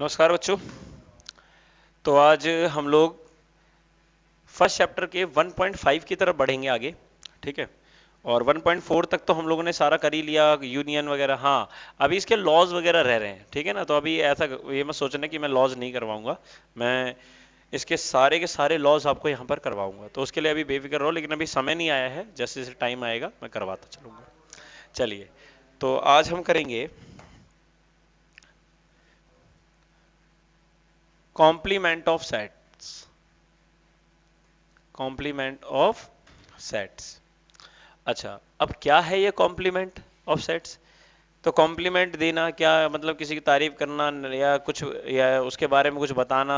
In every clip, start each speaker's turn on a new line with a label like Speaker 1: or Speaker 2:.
Speaker 1: नमस्कार बच्चों तो आज हम लोग फर्स्ट चैप्टर के 1.5 की तरफ बढ़ेंगे आगे ठीक है और 1.4 तक तो हम लोगों ने सारा कर ही लिया यूनियन वगैरह हाँ अभी इसके लॉज वगैरह रह रहे हैं ठीक है ना तो अभी ऐसा ये मैं सोचना कि मैं लॉज नहीं करवाऊंगा मैं इसके सारे के सारे लॉज आपको यहाँ पर करवाऊंगा तो उसके लिए अभी बेफिक्र रहो लेकिन अभी समय नहीं आया है जैसे जैसे टाइम आएगा मैं करवाता चलूंगा चलिए तो आज हम करेंगे complement of sets complement of sets अच्छा अब क्या है ये complement of sets तो कॉम्प्लीमेंट देना क्या मतलब किसी की तारीफ करना या कुछ या उसके बारे में कुछ बताना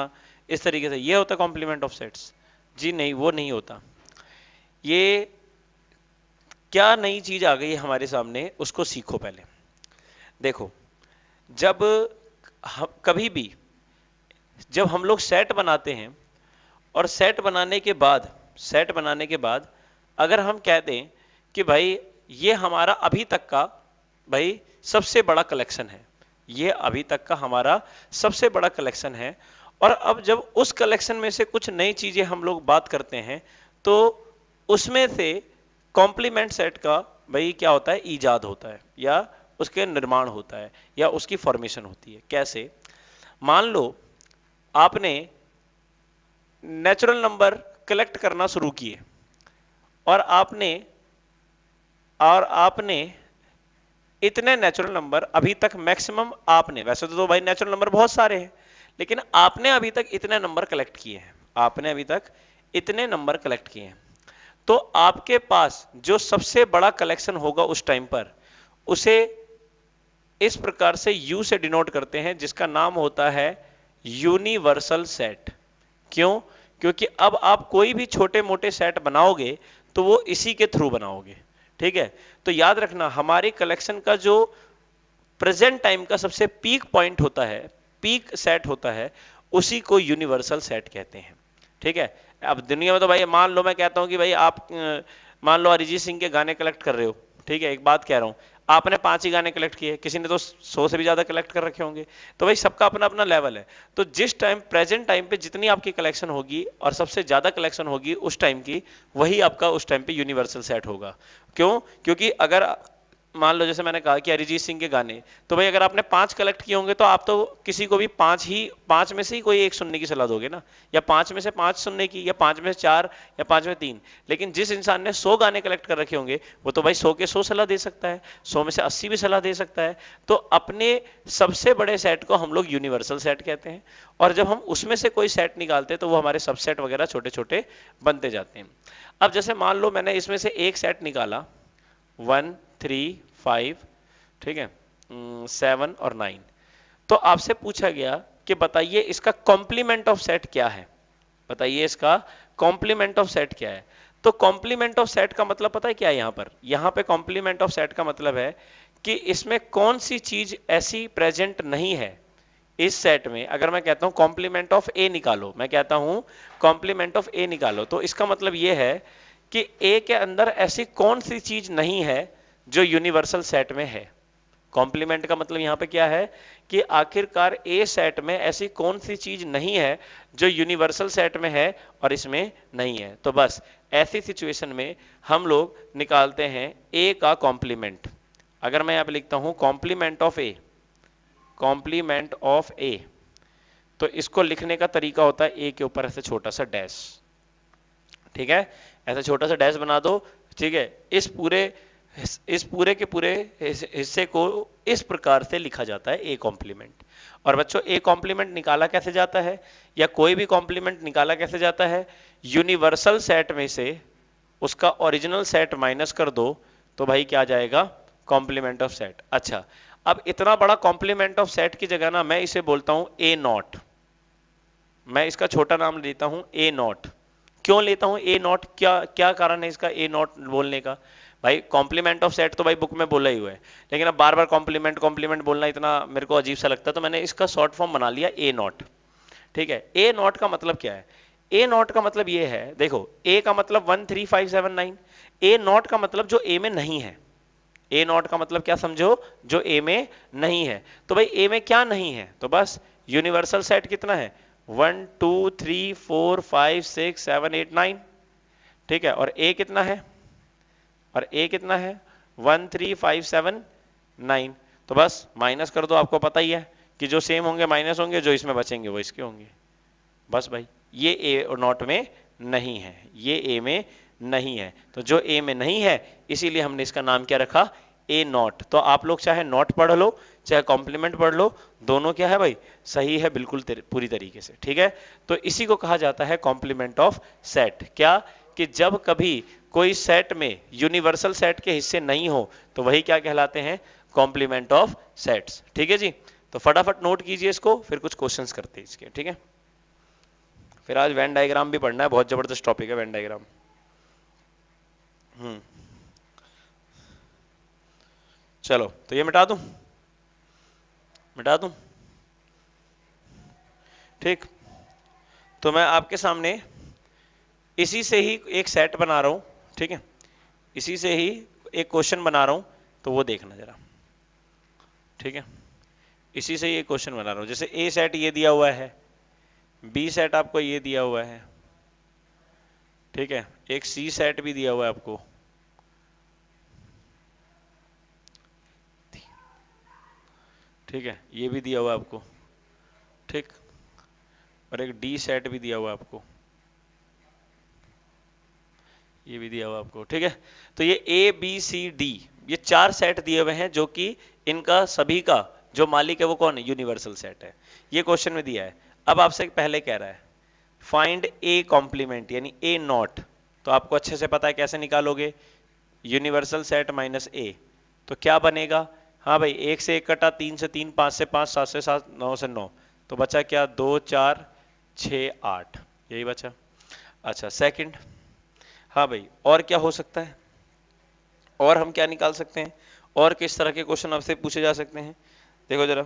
Speaker 1: इस तरीके से ये होता कॉम्प्लीमेंट ऑफ सेट्स जी नहीं वो नहीं होता ये क्या नई चीज आ गई हमारे सामने उसको सीखो पहले देखो जब हम कभी भी जब हम लोग सेट बनाते हैं और सेट बनाने के बाद सेट बनाने के बाद अगर हम कह दें कि भाई ये हमारा अभी तक का भाई सबसे बड़ा कलेक्शन है ये अभी तक का हमारा सबसे बड़ा कलेक्शन है और अब जब उस कलेक्शन में से कुछ नई चीजें हम लोग बात करते हैं तो उसमें से कॉम्प्लीमेंट सेट का भाई क्या होता है ईजाद होता है या उसके निर्माण होता है या उसकी फॉर्मेशन होती है कैसे मान लो आपने नेचुरल नंबर कलेक्ट करना शुरू किए और आपने और आपने इतने नेचुरल नंबर अभी तक मैक्सिमम आपने वैसे तो, भाई नेचुरल नंबर बहुत सारे हैं लेकिन आपने अभी तक इतने नंबर कलेक्ट किए हैं आपने अभी तक इतने नंबर कलेक्ट किए हैं तो आपके पास जो सबसे बड़ा कलेक्शन होगा उस टाइम पर उसे इस प्रकार से यू से डिनोट करते हैं जिसका नाम होता है यूनिवर्सल सेट क्यों क्योंकि अब आप कोई भी छोटे मोटे सेट बनाओगे तो वो इसी के थ्रू बनाओगे ठीक है तो याद रखना हमारे कलेक्शन का जो प्रेजेंट टाइम का सबसे पीक पॉइंट होता है पीक सेट होता है उसी को यूनिवर्सल सेट कहते हैं ठीक है अब दुनिया में तो भाई मान लो मैं कहता हूं कि भाई आप मान लो अरिजीत सिंह के गाने कलेक्ट कर रहे हो ठीक है एक बात कह रहा हूं आपने पांच ही गाने कलेक्ट किए किसी ने तो सौ से भी ज्यादा कलेक्ट कर रखे होंगे तो भाई सबका अपना अपना लेवल है तो जिस टाइम प्रेजेंट टाइम पे जितनी आपकी कलेक्शन होगी और सबसे ज्यादा कलेक्शन होगी उस टाइम की वही आपका उस टाइम पे यूनिवर्सल सेट होगा क्यों क्योंकि अगर मान लो जैसे मैंने कहा कि अरिजीत सिंह के गाने तो भाई अगर आपने पांच कलेक्ट किए होंगे तो आप तो किसी को भी पांच ही पांच में से ही कोई एक सुनने की सलाह दोगे ना या पांच में से पांच सुनने की या पांच में से चार या पांच में तीन लेकिन जिस इंसान ने सौ गाने कलेक्ट कर रखे होंगे वो तो भाई सौ के सौ सलाह दे सकता है सौ में से अस्सी भी सलाह दे सकता है तो अपने सबसे बड़े सेट को हम लोग यूनिवर्सल सेट कहते हैं और जब हम उसमें से कोई सेट निकालते हैं तो वो हमारे सबसेट वगैरह छोटे छोटे बनते जाते हैं अब जैसे मान लो मैंने इसमें से एक सेट निकाला वन थ्री फाइव ठीक है सेवन hmm, और नाइन तो आपसे पूछा गया कि बताइए इसका कॉम्प्लीमेंट ऑफ सेट क्या है बताइए इसका कॉम्प्लीमेंट ऑफ सेट क्या है तो कॉम्प्लीमेंट ऑफ सेट का मतलब पता है क्या है यहां पर यहां पे कॉम्प्लीमेंट ऑफ सेट का मतलब है कि इसमें कौन सी चीज ऐसी प्रेजेंट नहीं है इस सेट में अगर मैं कहता हूं कॉम्प्लीमेंट ऑफ ए निकालो मैं कहता हूं कॉम्प्लीमेंट ऑफ ए निकालो तो इसका मतलब यह है कि ए के अंदर ऐसी कौन सी चीज नहीं है जो यूनिवर्सल सेट में है कॉम्प्लीमेंट का मतलब यहां पे क्या है कि आखिरकार ए सेट में ऐसी कौन सी चीज नहीं है जो यूनिवर्सल सेट में है और इसमें नहीं है तो बस ऐसी सिचुएशन में हम लोग निकालते हैं ए का कॉम्प्लीमेंट अगर मैं यहां पे लिखता हूं complement of A complement of A तो इसको लिखने का तरीका होता है ए के ऊपर ऐसे छोटा सा डैश ठीक है ऐसा छोटा सा डैश बना दो ठीक है इस पूरे इस पूरे के पूरे हिस्से को इस प्रकार से लिखा जाता है ए कॉम्प्लीमेंट और बच्चों ए कॉम्प्लीमेंट निकाला कैसे जाता है या कोई भी कॉम्प्लीमेंट निकाला कैसे जाता है यूनिवर्सल सेट में से उसका ओरिजिनल सेट माइनस कर दो तो भाई क्या जाएगा कॉम्प्लीमेंट ऑफ सेट अच्छा अब इतना बड़ा कॉम्प्लीमेंट ऑफ सेट की जगह ना मैं इसे बोलता हूं ए नॉट मैं इसका छोटा नाम लेता हूं ए नॉट क्यों लेता हूं ए नॉट क्या क्या कारण है इसका ए नॉट बोलने का भाई कॉम्प्लीमेंट ऑफ सेट तो भाई बुक में बोला ही हुआ है लेकिन अब बार बार कॉम्प्लीमेंट कॉम्प्लीमेंट बोलना इतना मेरे को अजीब सा लगता है तो मैंने इसका शॉर्ट फॉर्म बना लिया ए नॉट ठीक है ए नॉट का मतलब क्या है ए नॉट का मतलब ये है देखो ए का मतलब one three five seven nine A not का मतलब जो ए में नहीं है ए नॉट का मतलब क्या समझो जो ए में नहीं है तो भाई ए में क्या नहीं है तो बस यूनिवर्सल सेट कितना है one two three four five six seven eight nine ठीक है और ए कितना है और ए कितना है one three five seven nine तो बस माइनस कर दो आपको पता ही है कि जो सेम होंगे माइनस होंगे जो इसमें बचेंगे वो इसके होंगे बस भाई ये ए और नॉट में नहीं है ये ए में नहीं है तो जो ए में नहीं है इसीलिए हमने इसका नाम क्या रखा ए नॉट तो आप लोग चाहे नॉट पढ़ लो चाहे कॉम्प्लीमेंट पढ़ लो दोनों क्या है भाई सही है बिल्कुल तर, पूरी तरीके से ठीक है तो इसी को कहा जाता है कॉम्प्लीमेंट ऑफ सेट क्या कि जब कभी कोई सेट में यूनिवर्सल सेट के हिस्से नहीं हो तो वही क्या कहलाते हैं कॉम्प्लीमेंट ऑफ सेट्स ठीक है जी तो फटाफट नोट कीजिए इसको फिर कुछ क्वेश्चन करते हैं इसके ठीक है फिर आज वैन डायग्राम भी पढ़ना है बहुत जबरदस्त टॉपिक है वैन डायग्राम हम्म चलो तो ये मिटा दू मिटा दू ठीक तो मैं आपके सामने इसी से ही एक सेट बना रहा हूं ठीक है इसी से ही एक क्वेश्चन बना रहा हूं तो वो देखना जरा ठीक है इसी से ये क्वेश्चन बना रहा हूं जैसे ए सेट ये दिया हुआ है बी सेट आपको ये दिया हुआ है ठीक है एक सी सेट भी दिया हुआ है आपको ठीक है ये भी दिया हुआ आपको ठीक और एक डी सेट भी दिया हुआ आपको ये भी दिया हुआ आपको ठीक है तो ये ए बी सी डी ये चार सेट दिए हुए हैं जो कि इनका सभी का जो मालिक है वो कौन है यूनिवर्सल सेट है ये क्वेश्चन में दिया है अब आपसे पहले कह रहा है फाइंड ए कॉम्प्लीमेंट यानी ए नॉट तो आपको अच्छे से पता है कैसे निकालोगे यूनिवर्सल सेट माइनस ए तो क्या बनेगा हाँ भाई एक से एक कटा तीन से तीन पांच से पांच सात से सात नौ से नौ तो बचा क्या दो चार छ आठ यही बचा अच्छा सेकंड हाँ भाई और क्या हो सकता है और हम क्या निकाल सकते हैं और किस तरह के क्वेश्चन आपसे पूछे जा सकते हैं देखो जरा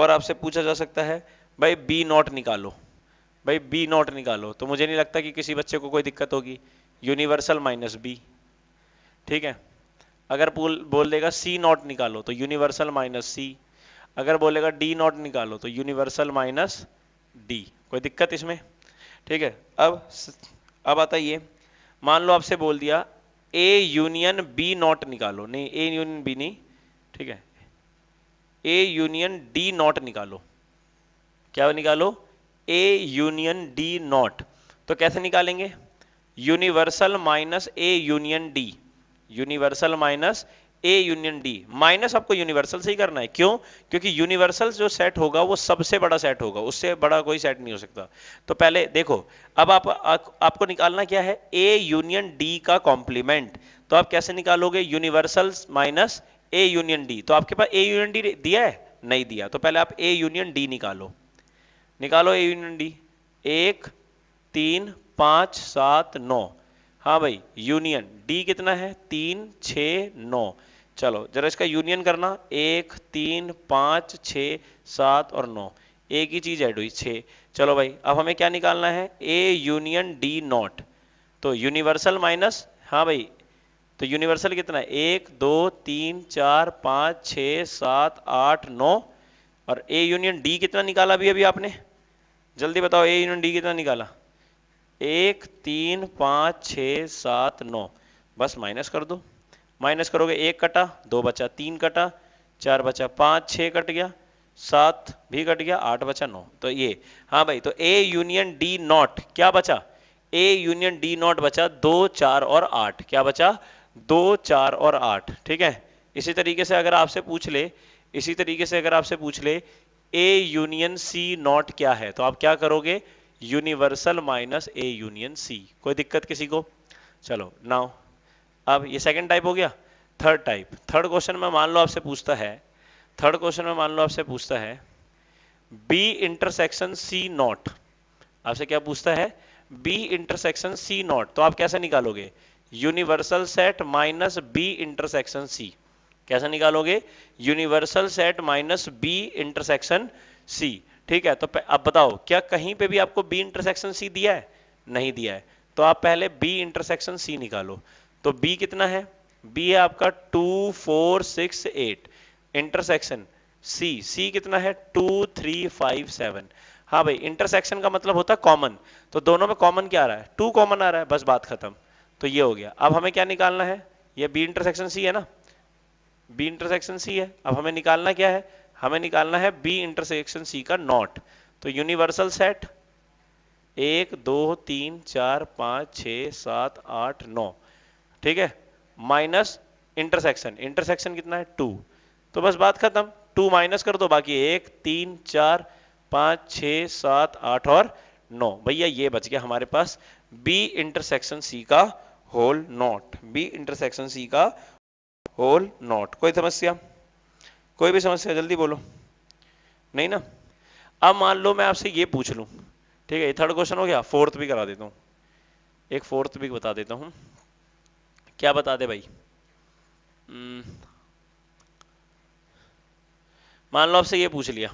Speaker 1: और आपसे पूछा जा सकता है भाई बी नॉट निकालो भाई बी नॉट निकालो तो मुझे नहीं लगता कि किसी बच्चे को कोई दिक्कत होगी यूनिवर्सल माइनस बी ठीक है अगर बोल देगा सी नॉट निकालो तो यूनिवर्सल माइनस सी अगर बोलेगा डी नॉट निकालो तो यूनिवर्सल माइनस डी कोई दिक्कत इसमें ठीक है अब अब आता ये मान लो आपसे बोल दिया ए यूनियन बी नॉट निकालो नहीं ए यूनियन बी नहीं ठीक है ए यूनियन डी नॉट निकालो क्या निकालो ए यूनियन डी नॉट तो कैसे निकालेंगे universal minus A union D universal minus A union D minus आपको यूनिवर्सल से ही करना है क्यों क्योंकि यूनिवर्सल जो सेट होगा वो सबसे बड़ा सेट होगा उससे बड़ा कोई सेट नहीं हो सकता तो पहले देखो अब आप, आप आपको निकालना क्या है ए यूनियन डी का कॉम्प्लीमेंट तो आप कैसे निकालोगे universal minus A union D तो आपके पास ए यूनियन डी दिया है नहीं दिया तो पहले आप ए यूनियन डी निकालो निकालो ए यूनियन डी एक तीन पांच सात नौ हाँ भाई यूनियन डी कितना है तीन छ नौ चलो जरा इसका यूनियन करना एक तीन पाँच छ सात और नौ एक ही चीज ऐड हुई छः चलो भाई अब हमें क्या निकालना है ए यूनियन डी नॉट तो यूनिवर्सल माइनस हाँ भाई तो यूनिवर्सल कितना है एक दो तीन चार पाँच छ सात आठ नौ और ए यूनियन डी कितना निकाला अभी अभी आपने जल्दी बताओ ए यूनियन डी कितना निकाला एक तीन पाँच छ सात नौ बस माइनस कर दो माइनस करोगे एक कटा दो बचा तीन कटा चार बचा पांच छः कट गया सात भी कट गया आठ बचा नौ तो ये हाँ भाई तो ए यूनियन डी नॉट क्या बचा ए यूनियन डी नॉट बचा दो चार और आठ क्या बचा दो चार और आठ ठीक है इसी तरीके से अगर आपसे पूछ ले इसी तरीके से अगर आपसे पूछ ले ए यूनियन सी नॉट क्या है तो आप क्या करोगे universal minus A union C कोई दिक्कत किसी को चलो नाउ अब ये सेकंड टाइप हो गया थर्ड टाइप थर्ड क्वेश्चन में मान लो आपसे पूछता है थर्ड क्वेश्चन में मान लो आपसे पूछता है बी इंटरसेक्शन सी नॉट आपसे क्या पूछता है बी इंटरसेक्शन सी नॉट तो आप कैसे निकालोगे universal set minus B intersection C कैसे निकालोगे universal set minus B intersection C ठीक है तो अब बताओ क्या कहीं पे भी आपको बी इंटरसेक्शन सी दिया है नहीं दिया है तो आप पहले बी इंटरसेक्शन सी निकालो तो बी कितना है बी है आपका two four six eight intersection C C कितना है टू थ्री फाइव सेवन हाँ भाई इंटरसेक्शन का मतलब होता है कॉमन तो दोनों में कॉमन क्या आ रहा है टू कॉमन आ रहा है बस बात खत्म तो ये हो गया अब हमें क्या निकालना है ये बी इंटरसेक्शन सी है ना बी इंटरसेक्शन सी है अब हमें निकालना क्या है हमें निकालना है बी इंटरसेक्शन सी का नॉट तो यूनिवर्सल सेट एक दो तीन चार पांच छ सात आठ नौ ठीक है माइनस इंटरसेक्शन इंटरसेक्शन कितना है टू तो बस बात खत्म टू माइनस कर दो बाकी एक तीन चार पांच छ सात आठ और नौ भैया ये बच गया हमारे पास बी इंटरसेक्शन सी का whole not B intersection C का होल नॉट कोई समस्या कोई भी समस्या जल्दी बोलो नहीं ना अब मान लो मैं आपसे ये पूछ लू ठीक है थर्ड क्वेश्चन हो गया फोर्थ भी करा देता हूँ एक फोर्थ भी बता देता हूँ क्या बता दे भाई हम्म। मान लो आपसे ये पूछ लिया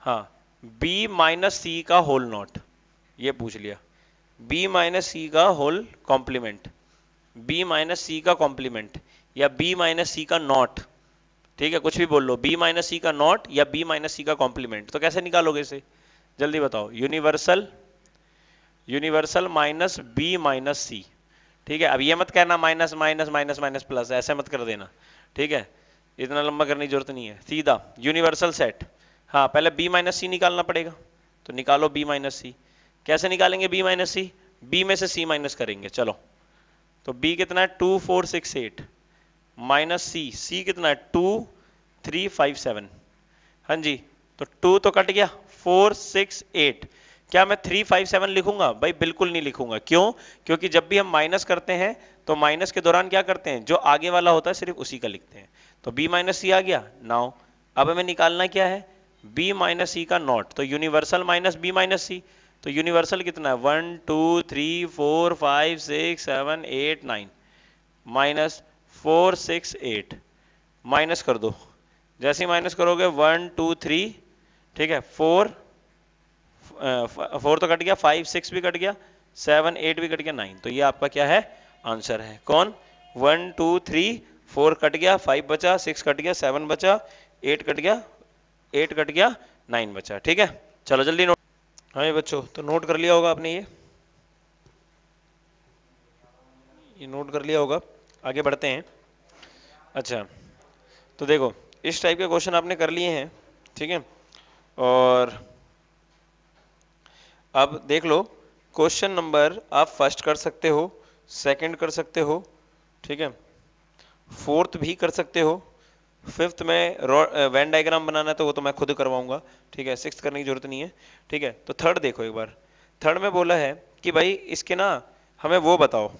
Speaker 1: हाँ b माइनस सी का होल नॉट ये पूछ लिया b माइनस सी का whole complement b minus C का कॉम्प्लीमेंट या b माइनस सी का नॉट ठीक है कुछ भी बोल लो b माइनस सी का नॉट या b माइनस सी का कॉम्प्लीमेंट तो कैसे निकालोगे इसे जल्दी बताओ universal universal minus B minus C ठीक है अब ये मत कहना minus minus minus minus plus ऐसे मत कर देना ठीक है इतना लंबा करने की जरूरत नहीं है सीधा यूनिवर्सल सेट हाँ पहले बी माइनस सी निकालना पड़ेगा तो निकालो बी माइनस सी कैसे निकालेंगे बी माइनस सी बी में से सी माइनस करेंगे चलो तो बी कितना है two four six eight minus C C कितना है टू थ्री फाइव सेवन हाँ जी तो टू तो कट गया फोर सिक्स एट क्या मैं थ्री फाइव सेवन लिखूंगा भाई बिल्कुल नहीं लिखूंगा क्यों क्योंकि जब भी हम माइनस करते हैं तो माइनस के दौरान क्या करते हैं जो आगे वाला होता है सिर्फ उसी का लिखते हैं तो बी माइनस सी आ गया नाउ अब हमें निकालना क्या है बी माइनस सी का नॉट तो universal minus B minus C तो यूनिवर्सल कितना है one two three four five six seven eight nine minus four six eight minus कर दो जैसे माइनस करोगे वन टू थ्री ठीक है फोर फोर तो कट गया फाइव सिक्स भी कट गया सेवन एट भी कट गया नाइन तो ये आपका क्या है आंसर है कौन one two three four cut गया फाइव बचा सिक्स कट गया सेवन बचा एट कट गया एट कट गया नाइन बचा ठीक है चलो जल्दी नोट हाँ बच्चों तो नोट कर लिया होगा आपने ये ये नोट कर लिया होगा आगे बढ़ते हैं अच्छा तो देखो इस टाइप के क्वेश्चन आपने कर लिए हैं ठीक है और अब देख लो क्वेश्चन नंबर आप फर्स्ट कर सकते हो सेकंड कर सकते हो ठीक है फोर्थ भी कर सकते हो फिफ्थ में वैन डायग्राम बनाना है तो वो तो मैं खुद करवाऊंगा ठीक है सिक्स करने की जरूरत नहीं है ठीक है तो थर्ड देखो एक बार थर्ड में बोला है कि भाई इसके ना हमें वो बताओ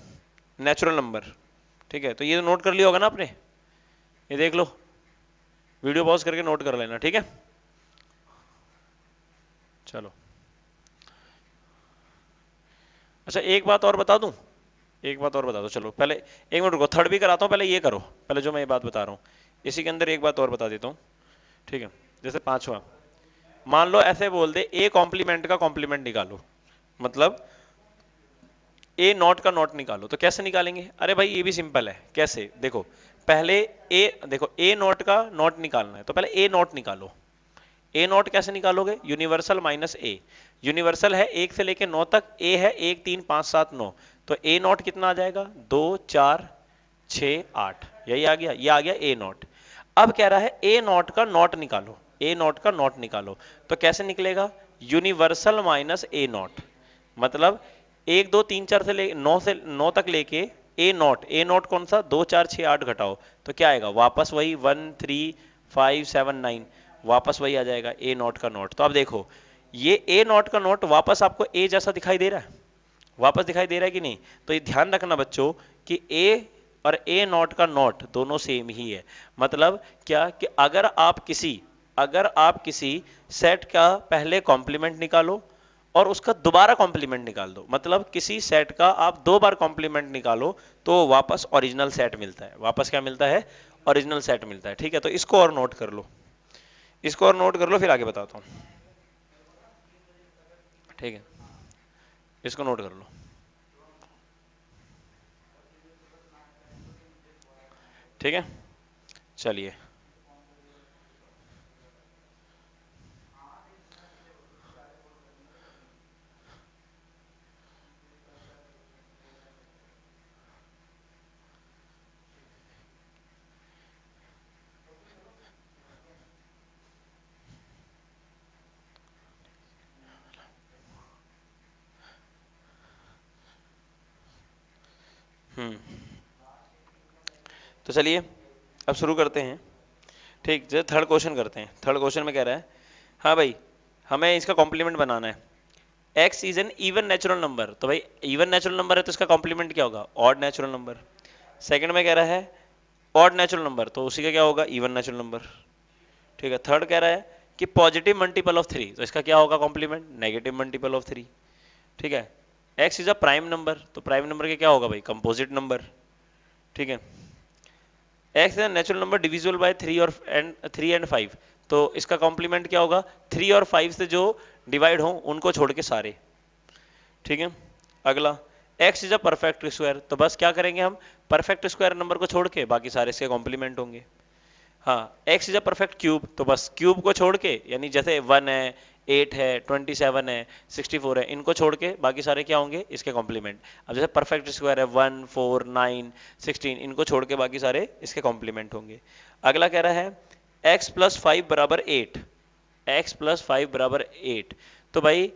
Speaker 1: नेचुरल नंबर ठीक है तो ये तो नोट कर लिया होगा ना आपने ये देख लो वीडियो पॉज करके नोट कर लेना ठीक है चलो अच्छा एक बात और बता दूं एक बात और बता दो चलो पहले एक मिनट रुको थर्ड भी कराता हूं पहले ये करो पहले जो मैं ये बात बता रहा हूं इसी के अंदर एक बात और बता देता हूँ ठीक है जैसे पांचवा मान लो ऐसे बोल दे ए कॉम्प्लीमेंट का कॉम्प्लीमेंट निकालो मतलब ए नॉट का नॉट निकालो तो कैसे निकालेंगे अरे भाई ये भी सिंपल है कैसे देखो पहले ए देखो ए नॉट का नॉट निकालना है तो पहले ए नॉट निकालो ए नॉट कैसे निकालोगे यूनिवर्सल माइनस ए यूनिवर्सल है एक से लेके नौ तक ए है एक तीन पांच सात नौ तो ए नॉट कितना आ जाएगा दो चार छ आठ यही आ गया ये आ गया ए नॉट अब कह रहा है ए नॉट का नॉट निकालो ए नॉट का नॉट निकालो तो कैसे निकलेगा यूनिवर्सल माइनस ए नॉट मतलब एक दो तीन चार से ले नौ से नौ तक लेके ए नॉट ए नॉट कौन सा दो चार छ आठ घटाओ तो क्या आएगा वापस वही one three five seven nine वापस वही आ जाएगा ए नॉट का नोट तो आप देखो ये ए नॉट का नोट वापस आपको ए जैसा दिखाई दे रहा है वापस दिखाई दे रहा है कि नहीं तो ये ध्यान रखना बच्चों कि ए और ए नॉट का नोट दोनों सेम ही है मतलब क्या कि अगर आप किसी अगर आप किसी सेट का पहले कॉम्प्लीमेंट निकालो और उसका दोबारा कॉम्प्लीमेंट निकाल दो मतलब किसी सेट का आप दो बार कॉम्प्लीमेंट निकालो तो वापस ओरिजिनल सेट मिलता है वापस क्या मिलता है ओरिजिनल सेट मिलता है ठीक है तो इसको और नोट कर लो इसको और नोट कर लो फिर आगे बताता हूँ ठीक है इसको नोट कर लो ठीक है चलिए तो चलिए अब शुरू करते हैं ठीक जो थर्ड क्वेश्चन करते हैं थर्ड क्वेश्चन में कह रहा है हाँ भाई हमें इसका कॉम्प्लीमेंट बनाना है x is an even natural number तो भाई इवन नेचुरल नंबर है तो इसका कॉम्प्लीमेंट क्या होगा ऑड नेचुरल नंबर सेकंड में कह रहा है ऑड नेचुरल नंबर तो उसी का क्या होगा इवन नेचुरल नंबर ठीक है थर्ड कह रहा है कि पॉजिटिव मल्टीपल ऑफ थ्री तो इसका क्या होगा complement negative multiple of three ठीक है x is a prime number तो प्राइम नंबर का क्या होगा भाई कंपोजिट नंबर ठीक है x is natural number divisible by three और एंड थ्री एंड फाइव तो इसका कॉम्प्लीमेंट क्या होगा थ्री और फाइव से जो डिवाइड हो उनको छोड़ के सारे ठीक है अगला x is a perfect square तो बस क्या करेंगे हम परफेक्ट स्क्वायर नंबर को छोड़ के बाकी सारे इसके कॉम्प्लीमेंट होंगे हाँ x is a perfect cube तो बस क्यूब को छोड़ के यानी जैसे वन है एट है ट्वेंटी सेवन है सिक्सटी फोर है इनको छोड़ के बाकी सारे क्या होंगे इसके कॉम्प्लीमेंट अब जैसे परफेक्ट स्क्वायर है वन फोर नाइन सिक्सटीन इनको छोड़ के बाकी सारे इसके कॉम्प्लीमेंट होंगे अगला कह रहा है एक्स प्लस फाइव बराबर एट एक्स प्लस फाइव बराबर एट तो भाई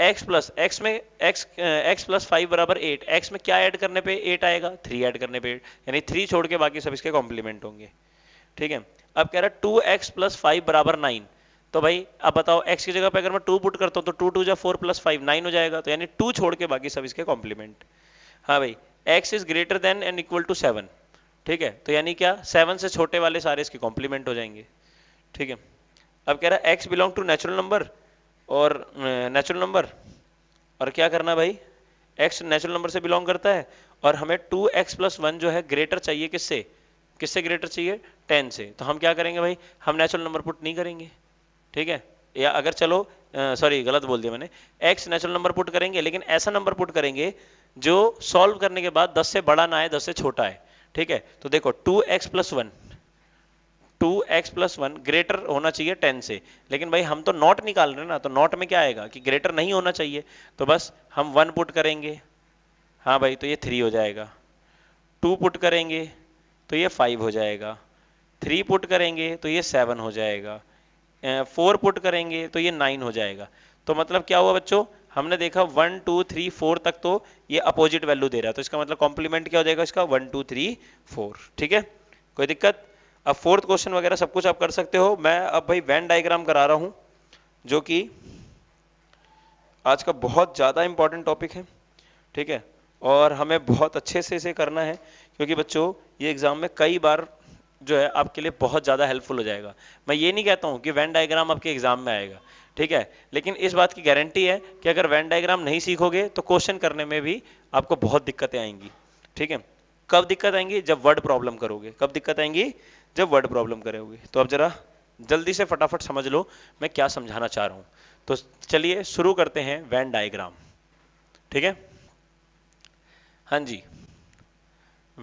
Speaker 1: एक्स प्लस एक्स में एक्स एक्स प्लस फाइव बराबर एट एक्स में क्या ऐड करने पे एट आएगा थ्री ऐड करने पे एट यानी थ्री छोड़ के बाकी सब इसके कॉम्प्लीमेंट होंगे ठीक है अब कह रहा है टू एक्स प्लस फाइव बराबर नाइन तो भाई अब बताओ एक्स की जगह पे अगर मैं टू पुट करता हूँ तो टू टू जो फोर प्लस फाइव नाइन हो जाएगा तो यानी टू छोड़ के बाकी सब इसके कॉम्प्लीमेंट हाँ भाई x is greater than and equal to seven ठीक है तो यानी क्या सेवन से छोटे वाले सारे इसके कॉम्प्लीमेंट हो जाएंगे ठीक है अब कह रहा है x belong to natural number और नेचुरल नंबर और क्या करना भाई एक्स नेचुरल नंबर से बिलोंग करता है और हमें टू एक्स प्लस वन जो है ग्रेटर चाहिए किससे किससे ग्रेटर चाहिए टेन से तो हम क्या करेंगे भाई हम नेचुरल नंबर पुट नहीं करेंगे ठीक है या अगर चलो सॉरी गलत बोल दिया मैंने एक्स नेचुरल नंबर पुट करेंगे लेकिन ऐसा नंबर पुट करेंगे जो सॉल्व करने के बाद 10 से बड़ा ना आए 10 से छोटा है ठीक है तो देखो 2x x plus one two x plus one greater होना चाहिए 10 से लेकिन भाई हम तो नॉट निकाल रहे हैं ना तो नॉट में क्या आएगा कि ग्रेटर नहीं होना चाहिए तो बस हम वन पुट करेंगे हाँ भाई तो ये थ्री हो जाएगा टू पुट करेंगे तो ये फाइव हो जाएगा थ्री पुट करेंगे तो ये सेवन हो जाएगा फोर पुट करेंगे तो ये नाइन हो जाएगा तो मतलब क्या हुआ बच्चों हमने देखा वन टू थ्री फोर तक तो ये अपोजिट वैल्यू दे रहा है तो इसका मतलब कॉम्प्लीमेंट क्या हो जाएगा इसका वन टू थ्री फोर ठीक है कोई दिक्कत अब फोर्थ क्वेश्चन वगैरह सब कुछ आप कर सकते हो मैं अब भाई वैन डायग्राम करा रहा हूं जो कि आज का बहुत ज्यादा इंपॉर्टेंट टॉपिक है ठीक है और हमें बहुत अच्छे से इसे करना है क्योंकि बच्चों ये एग्जाम में कई बार जो है आपके लिए बहुत ज़्यादा हेल्पफुल हो जाएगा मैं ये नहीं कहता हूँ कि वैन डायग्राम आपके एग्जाम में आएगा ठीक है लेकिन इस बात की गारंटी है कि अगर वैन डायग्राम नहीं सीखोगे तो क्वेश्चन करने में भी आपको बहुत दिक्कतें आएंगी ठीक है कब दिक्कत आएंगी जब वर्ड प्रॉब्लम करोगे कब दिक्कत आएंगी जब वर्ड प्रॉब्लम करोगे तो अब जरा जल्दी से फटाफट समझ लो मैं क्या समझाना चाह रहा हूं तो चलिए शुरू करते हैं वैन डायग्राम ठीक है हाँ जी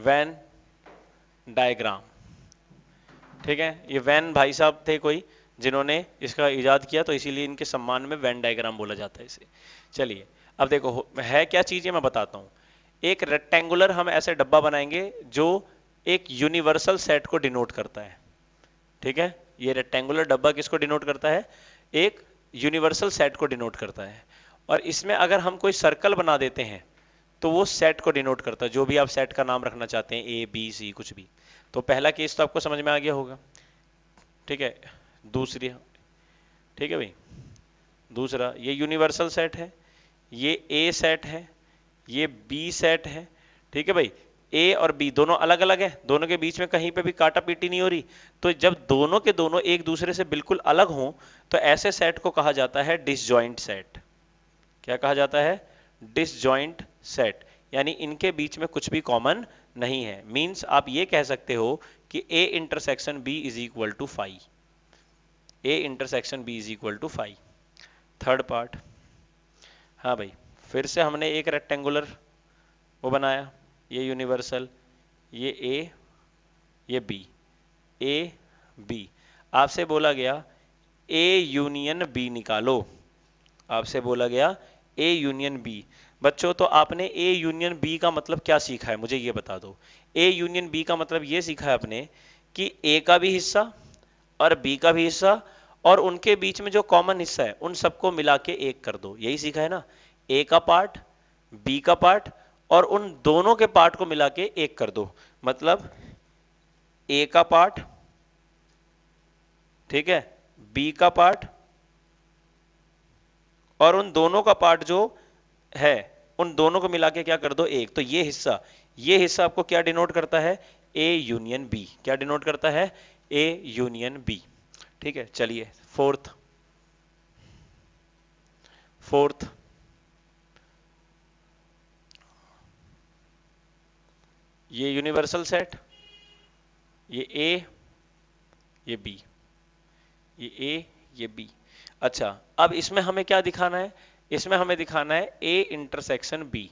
Speaker 1: वैन डायग्राम ठीक है ये वैन भाई साहब थे कोई जिन्होंने इसका इजाद किया तो इसीलिए इनके सम्मान में वैन डायग्राम बोला जाता है इसे चलिए अब देखो है क्या चीज़ है मैं बताता हूँ एक रेक्टेंगुलर हम ऐसे डब्बा बनाएंगे जो एक यूनिवर्सल सेट को डिनोट करता है ठीक है ये रेक्टेंगुलर डब्बा किसको डिनोट करता है एक यूनिवर्सल सेट को डिनोट करता है और इसमें अगर हम कोई सर्कल बना देते हैं तो वो सेट को डिनोट करता है जो भी आप सेट का नाम रखना चाहते हैं ए बी सी कुछ भी तो पहला केस तो आपको समझ में आ गया होगा ठीक है दूसरी ठीक है भाई दूसरा ये यूनिवर्सल सेट है ये ए सेट है ये बी सेट है ठीक है भाई ए और बी दोनों अलग अलग है दोनों के बीच में कहीं पे भी काटा पीटी नहीं हो रही तो जब दोनों के दोनों एक दूसरे से बिल्कुल अलग हों तो ऐसे सेट को कहा जाता है डिसज्वाइंट सेट क्या कहा जाता है डिसज्वाइंट सेट यानी इनके बीच में कुछ भी कॉमन नहीं है मीन्स आप ये कह सकते हो कि A intersection B is equal to five A intersection B is equal to five third part हाँ भाई फिर से हमने एक रेक्टेंगुलर वो बनाया ये यूनिवर्सल ये ए ये बी ए बी आपसे बोला गया ए यूनियन बी निकालो आपसे बोला गया ए यूनियन बी बच्चों तो आपने ए यूनियन बी का मतलब क्या सीखा है मुझे ये बता दो ए यूनियन बी का मतलब ये सीखा है आपने कि ए का भी हिस्सा और बी का भी हिस्सा और उनके बीच में जो कॉमन हिस्सा है उन सबको मिला के एक कर दो यही सीखा है ना ए का पार्ट बी का पार्ट और उन दोनों के पार्ट को मिला के एक कर दो मतलब ए का पार्ट ठीक है बी का पार्ट और उन दोनों का पार्ट जो है उन दोनों को मिला के क्या कर दो एक तो ये हिस्सा ये हिस्सा आपको क्या डिनोट करता है ए यूनियन बी क्या डिनोट करता है ए यूनियन बी ठीक है चलिए फोर्थ फोर्थ ये यूनिवर्सल सेट ये ए ये बी ये ए ये बी अच्छा अब इसमें हमें क्या दिखाना है इसमें हमें दिखाना है ए इंटरसेक्शन बी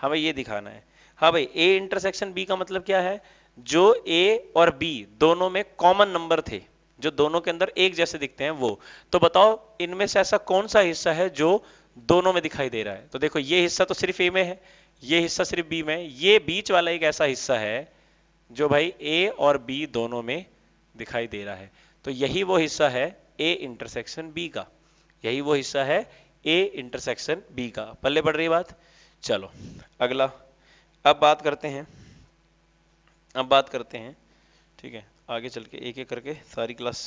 Speaker 1: हमें ये दिखाना है हाँ भाई ए इंटरसेक्शन बी का मतलब क्या है जो ए और बी दोनों में कॉमन नंबर थे जो दोनों के अंदर एक जैसे दिखते हैं वो तो बताओ इनमें से ऐसा कौन सा हिस्सा है जो दोनों में दिखाई दे रहा है तो देखो ये हिस्सा तो सिर्फ ए में है ये हिस्सा सिर्फ बी में ये बीच वाला एक ऐसा हिस्सा है जो भाई ए और बी दोनों में दिखाई दे रहा है तो यही वो हिस्सा है ए इंटरसेक्शन बी का यही वो हिस्सा है ए इंटरसेक्शन बी का पल्ले पड़ रही बात चलो अगला अब बात करते हैं अब बात करते हैं ठीक है आगे चल के एक एक करके सारी क्लास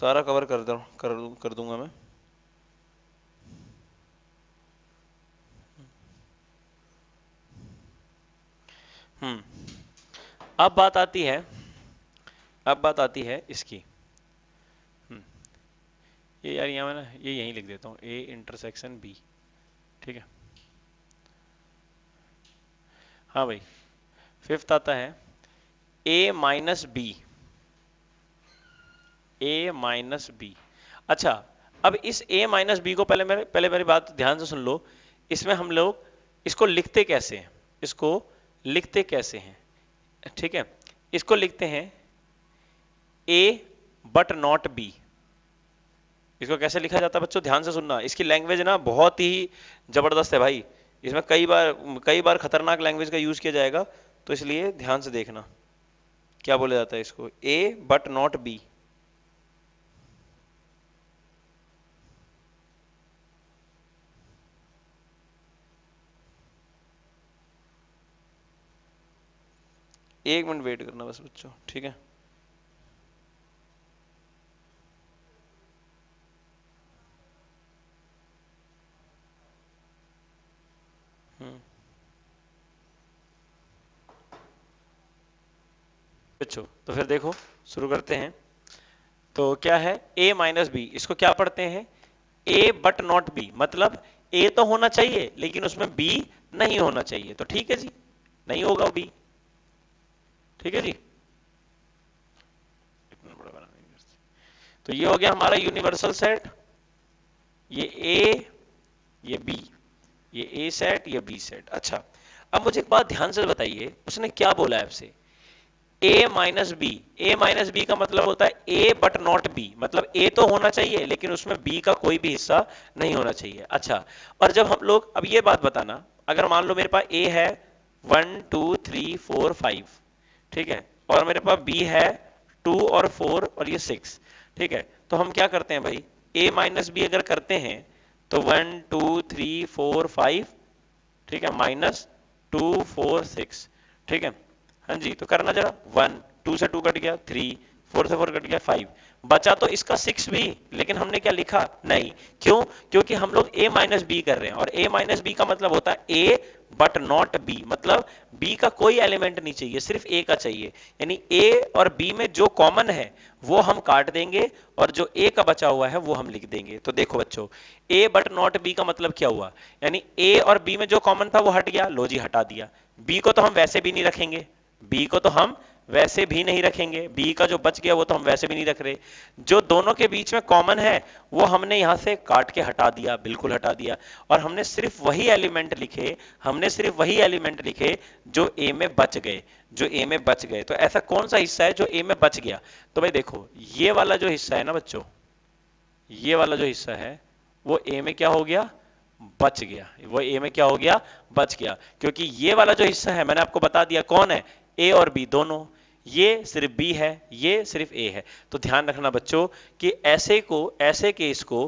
Speaker 1: सारा कवर कर दो कर, कर दूंगा मैं हम्म अब बात आती है अब बात आती है इसकी ये यार यहाँ ना ये यहीं लिख देता हूँ ए इंटरसेक्शन बी ठीक है हाँ भाई फिफ्थ आता है A minus B A minus B अच्छा अब इस ए माइनस बी को पहले मेरे पहले मेरी बात ध्यान से सुन लो इसमें हम लोग इसको लिखते कैसे हैं इसको लिखते कैसे हैं ठीक है इसको लिखते हैं ए बट नॉट बी इसको कैसे लिखा जाता है बच्चों ध्यान से सुनना इसकी लैंग्वेज ना बहुत ही ज़बरदस्त है भाई इसमें कई बार कई बार खतरनाक लैंग्वेज का यूज़ किया जाएगा तो इसलिए ध्यान से देखना क्या बोला जाता है इसको ए बट नॉट बी एक मिनट वेट करना बस बच्चों ठीक है बच्चों तो फिर देखो शुरू करते हैं तो क्या है a माइनस बी इसको क्या पढ़ते हैं a बट नॉट b मतलब a तो होना चाहिए लेकिन उसमें b नहीं होना चाहिए तो ठीक है जी नहीं होगा b ठीक है जी तो ये हो गया हमारा यूनिवर्सल सेट ये a ये b ये a सेट ये b सेट अच्छा अब मुझे एक बात ध्यान से बताइए उसने क्या बोला आपसे A minus B A minus B का मतलब होता है ए बट नॉट बी मतलब ए तो होना चाहिए लेकिन उसमें बी का कोई भी हिस्सा नहीं होना चाहिए अच्छा और जब हम लोग अब ये बात बताना अगर मान लो मेरे पास ए है one two three four five ठीक है और मेरे पास बी है टू और फोर और ये सिक्स ठीक है तो हम क्या करते हैं भाई ए माइनस बी अगर करते हैं तो one two three four five ठीक है माइनस टू फोर सिक्स ठीक है हाँ जी तो करना जरा वन टू से टू कट गया थ्री फोर से फोर कट गया फाइव बचा तो इसका सिक्स भी लेकिन हमने क्या लिखा नहीं क्यों क्योंकि हम लोग ए माइनस बी कर रहे हैं और ए माइनस बी का मतलब होता है ए बट नॉट बी मतलब बी का कोई एलिमेंट नहीं चाहिए सिर्फ ए का चाहिए यानी ए और बी में जो कॉमन है वो हम काट देंगे और जो ए का बचा हुआ है वो हम लिख देंगे तो देखो बच्चों ए बट नॉट बी का मतलब क्या हुआ यानी ए और बी में जो कॉमन था वो हट गया लो जी हटा दिया बी को तो हम वैसे भी नहीं रखेंगे बी को तो हम वैसे भी नहीं रखेंगे बी का जो बच गया वो तो हम वैसे भी नहीं रख रहे जो दोनों के बीच में कॉमन है वो हमने यहां से काट के हटा दिया बिल्कुल हटा दिया और हमने सिर्फ वही एलिमेंट लिखे हमने सिर्फ वही एलिमेंट लिखे जो ए में बच गए जो ए में बच गए तो ऐसा कौन सा हिस्सा है जो ए में बच गया तो भाई देखो ये वाला जो हिस्सा है ना बच्चों ये वाला जो हिस्सा है वो ए में क्या हो गया बच गया वो ए में क्या हो गया बच गया क्योंकि ये वाला जो हिस्सा है मैंने आपको बता दिया कौन है ए और बी दोनों ये सिर्फ बी है ये सिर्फ ए है तो ध्यान रखना बच्चों कि ऐसे को ऐसे केस को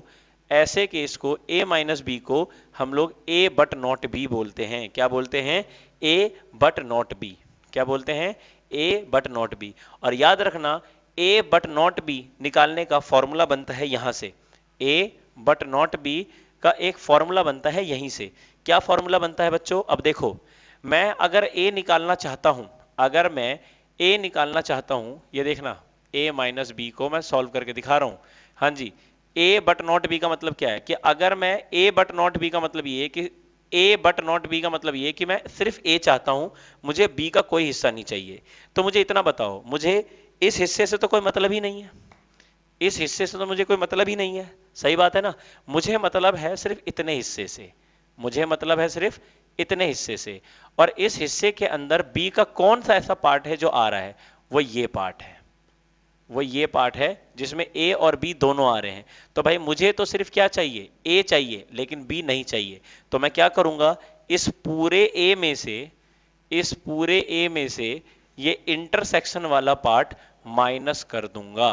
Speaker 1: ऐसे केस को ए माइनस बी को हम लोग ए बट नॉट बी बोलते हैं क्या बोलते हैं ए बट नॉट बी क्या बोलते हैं ए बट नॉट बी और याद रखना ए बट नॉट बी निकालने का फॉर्मूला बनता है यहां से ए बट नॉट बी का एक फॉर्मूला बनता है यहीं से क्या फॉर्मूला बनता है बच्चों अब देखो मैं अगर ए निकालना चाहता हूं अगर मैं ए निकालना चाहता हूं ये देखना ए माइनस बी को मैं सॉल्व करके दिखा रहा हूं हाँ जी ए बट नॉट बी का मतलब क्या है कि अगर मैं ए बट नॉट बी का मतलब ये कि ए बट नॉट बी का मतलब ये कि मैं सिर्फ ए चाहता हूं मुझे बी का कोई हिस्सा नहीं चाहिए तो मुझे इतना बताओ मुझे इस हिस्से से तो कोई मतलब ही नहीं है इस हिस्से से तो मुझे कोई मतलब ही नहीं है सही बात है ना मुझे मतलब है सिर्फ इतने हिस्से से मुझे मतलब है सिर्फ इतने हिस्से से और इस हिस्से के अंदर बी का कौन सा ऐसा पार्ट है जो आ रहा है वो ये पार्ट है वो ये पार्ट है जिसमें ए और बी दोनों आ रहे हैं तो भाई मुझे तो सिर्फ क्या चाहिए ए चाहिए लेकिन बी नहीं चाहिए तो मैं क्या करूंगा इस पूरे ए में से इस पूरे ए में से ये इंटरसेक्शन वाला पार्ट माइनस कर दूंगा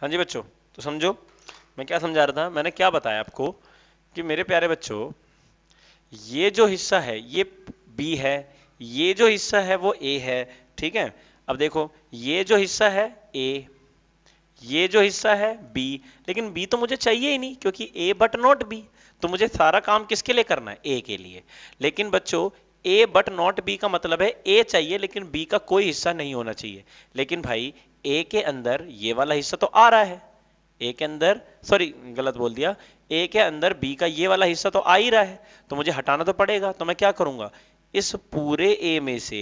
Speaker 1: हाँ जी बच्चों तो समझो मैं क्या समझा रहा था मैंने क्या बताया आपको कि मेरे प्यारे बच्चों ये जो हिस्सा है ये बी है ये जो हिस्सा है वो ए है ठीक है अब देखो ये जो हिस्सा है ए ये जो हिस्सा है बी लेकिन बी तो मुझे चाहिए ही नहीं क्योंकि ए बट नॉट बी तो मुझे सारा काम किसके लिए करना है ए के लिए लेकिन बच्चों ए बट नॉट बी का मतलब है ए चाहिए लेकिन बी का कोई हिस्सा नहीं होना चाहिए लेकिन भाई ए के अंदर ये वाला हिस्सा तो आ रहा है ए के अंदर सॉरी गलत बोल दिया ए के अंदर बी का ये वाला हिस्सा तो आ ही रहा है तो मुझे हटाना तो पड़ेगा तो मैं क्या करूंगा इस पूरे ए में से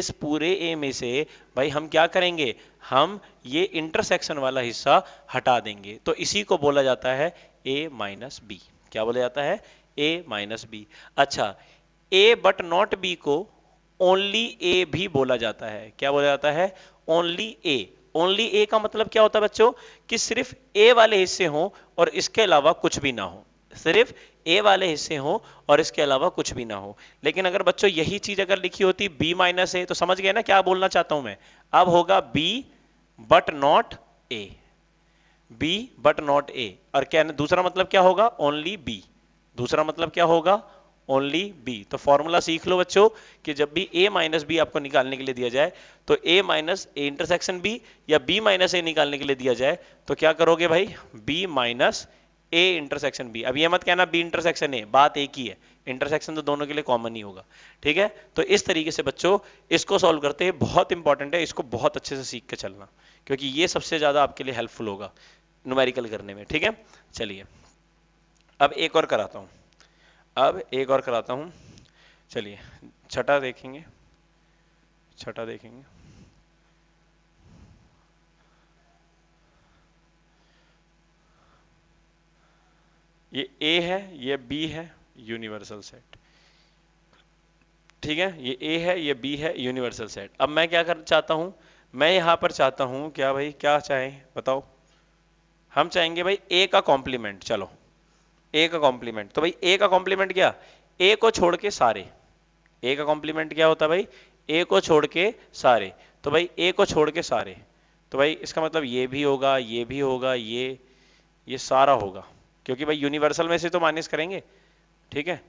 Speaker 1: इस पूरे ए में से भाई हम क्या करेंगे हम ये इंटरसेक्शन वाला हिस्सा हटा देंगे तो इसी को बोला जाता है ए माइनस बी क्या बोला जाता है ए माइनस बी अच्छा ए बट नॉट बी को ओनली ए भी बोला जाता है क्या बोला जाता है ओनली ए ओनली ए का मतलब क्या होता है बच्चों कि सिर्फ ए वाले हिस्से हों और इसके अलावा कुछ भी ना हो सिर्फ ए वाले हिस्से हो और इसके अलावा कुछ भी ना हो लेकिन अगर बच्चों यही चीज अगर लिखी होती बी माइनस ए तो समझ गए ना क्या बोलना चाहता हूं मैं अब होगा B but not A B but not A और क्या दूसरा मतलब क्या होगा ओनली बी दूसरा मतलब क्या होगा ओनली बी तो फॉर्मूला सीख लो बच्चों कि जब भी ए माइनस बी आपको निकालने के लिए दिया जाए तो A minus A intersection B या बी माइनस ए निकालने के लिए दिया जाए तो क्या करोगे भाई B minus A intersection B अब ये मत कहना बी इंटरसेक्शन ए बात एक ही है इंटरसेक्शन तो दोनों के लिए कॉमन ही होगा ठीक है तो इस तरीके से बच्चों इसको सॉल्व करते हैं बहुत इंपॉर्टेंट है इसको बहुत अच्छे से सीख के चलना क्योंकि ये सबसे ज्यादा आपके लिए हेल्पफुल होगा न्यूमेरिकल करने में ठीक है चलिए अब एक और कराता हूं अब एक और कराता हूं चलिए छठा देखेंगे छठा देखेंगे ये ए है ये बी है यूनिवर्सल सेट ठीक है ये ए है ये बी है यूनिवर्सल सेट अब मैं क्या कर चाहता हूं मैं यहां पर चाहता हूं क्या भाई क्या चाहें बताओ हम चाहेंगे भाई ए का कॉम्प्लीमेंट चलो ए का कॉम्प्लीमेंट तो भाई ए का कॉम्प्लीमेंट क्या ए को छोड़ के सारे ए का कॉम्प्लीमेंट क्या होता है भाई ए को छोड़ के सारे तो भाई ए को छोड़ के सारे तो भाई इसका मतलब ये भी होगा ये भी होगा ये ये सारा होगा क्योंकि भाई यूनिवर्सल में से तो माइनस करेंगे ठीक है